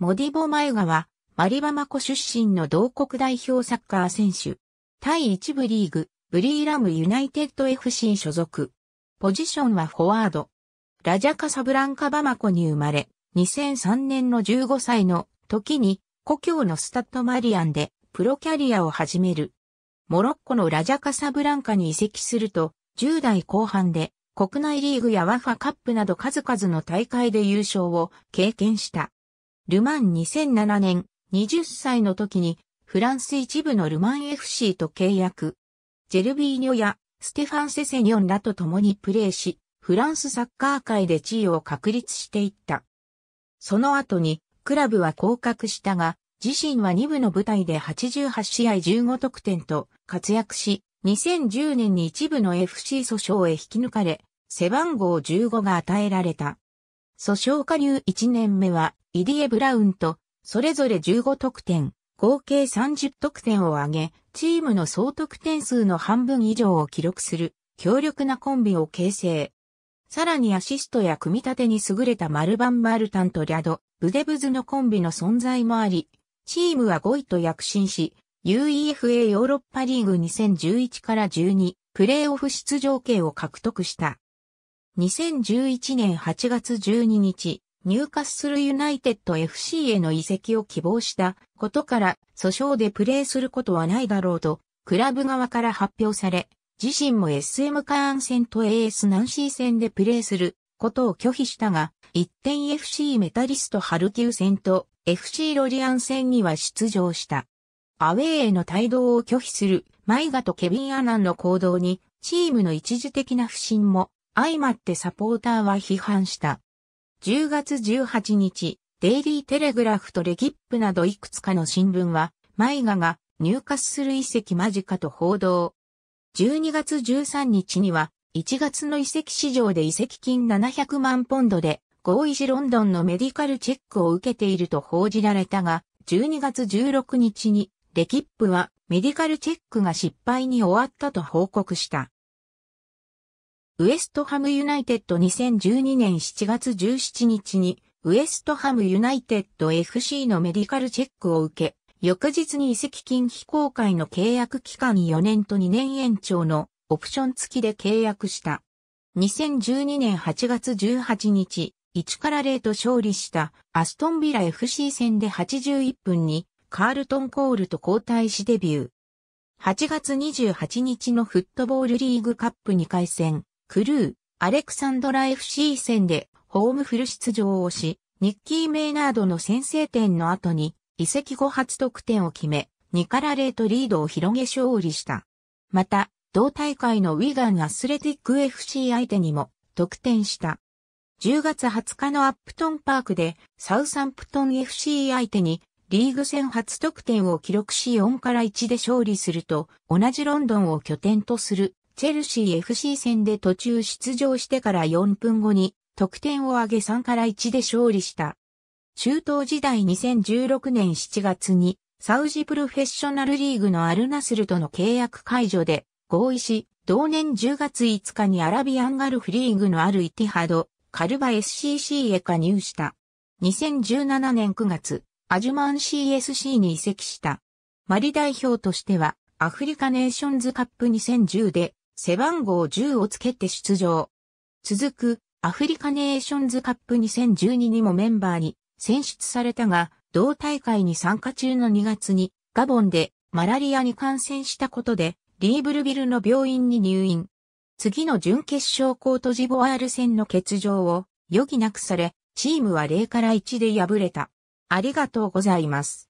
モディボ・マエガは、マリバマコ出身の同国代表サッカー選手。対一部リーグ、ブリーラムユナイテッド FC 所属。ポジションはフォワード。ラジャカサブランカバマコに生まれ、2003年の15歳の時に故郷のスタッドマリアンでプロキャリアを始める。モロッコのラジャカサブランカに移籍すると、10代後半で国内リーグやワファカップなど数々の大会で優勝を経験した。ルマン2007年、20歳の時に、フランス一部のルマン FC と契約。ジェルビーニョやステファン・セセニョンらと共にプレーし、フランスサッカー界で地位を確立していった。その後に、クラブは降格したが、自身は2部の舞台で88試合15得点と活躍し、2010年に一部の FC 訴訟へ引き抜かれ、背番号15が与えられた。訴訟加入1年目はディエ・ブラウンと、それぞれ15得点、合計30得点を挙げ、チームの総得点数の半分以上を記録する、強力なコンビを形成。さらにアシストや組み立てに優れたマルバン・マルタンとリャド、ブデブズのコンビの存在もあり、チームは5位と躍進し、UEFA ヨーロッパリーグ2011から12プレーオフ出場権を獲得した。2011年8月12日、入荷するユナイテッド FC への移籍を希望したことから訴訟でプレーすることはないだろうと、クラブ側から発表され、自身も SM カーン戦と AS ナンシー戦でプレーすることを拒否したが、一点 FC メタリストハルキウ戦と FC ロリアン戦には出場した。アウェーへの帯同を拒否するマイガとケビン・アナンの行動にチームの一時的な不信も相まってサポーターは批判した。10月18日、デイリーテレグラフとレギップなどいくつかの新聞は、マイガが入荷する遺跡間近と報道。12月13日には、1月の遺跡市場で遺跡金700万ポンドで、合意時ロンドンのメディカルチェックを受けていると報じられたが、12月16日に、レキップはメディカルチェックが失敗に終わったと報告した。ウエストハムユナイテッド2012年7月17日に、ウエストハムユナイテッド FC のメディカルチェックを受け、翌日に移籍金非公開の契約期間4年と2年延長のオプション付きで契約した。2012年8月18日、1から0と勝利したアストンビラ FC 戦で81分にカールトン・コールと交代しデビュー。8月28日のフットボールリーグカップ2回戦、クルー、アレクサンドラ FC 戦でホームフル出場をし、ニッキー・メイナードの先制点の後に移籍後初得点を決め、2から0とリードを広げ勝利した。また、同大会のウィガンアスレティック FC 相手にも得点した。10月20日のアップトンパークでサウサンプトン FC 相手にリーグ戦初得点を記録し4から1で勝利すると同じロンドンを拠点とするチェルシー FC 戦で途中出場してから4分後に得点を上げ3から1で勝利した。中東時代2016年7月にサウジプロフェッショナルリーグのアルナスルとの契約解除で合意し、同年10月5日にアラビアンガルフリーグのあるイティハド、カルバ SCC へ加入した。2017年9月、アジュマン CSC に移籍した。マリ代表としては、アフリカネーションズカップ2010で背番号10をつけて出場。続くアフリカネーションズカップ2012にもメンバーに選出されたが、同大会に参加中の2月にガボンでマラリアに感染したことでリーブルビルの病院に入院。次の準決勝コートジボワール戦の欠場を余儀なくされ、チームは0から1で敗れた。ありがとうございます。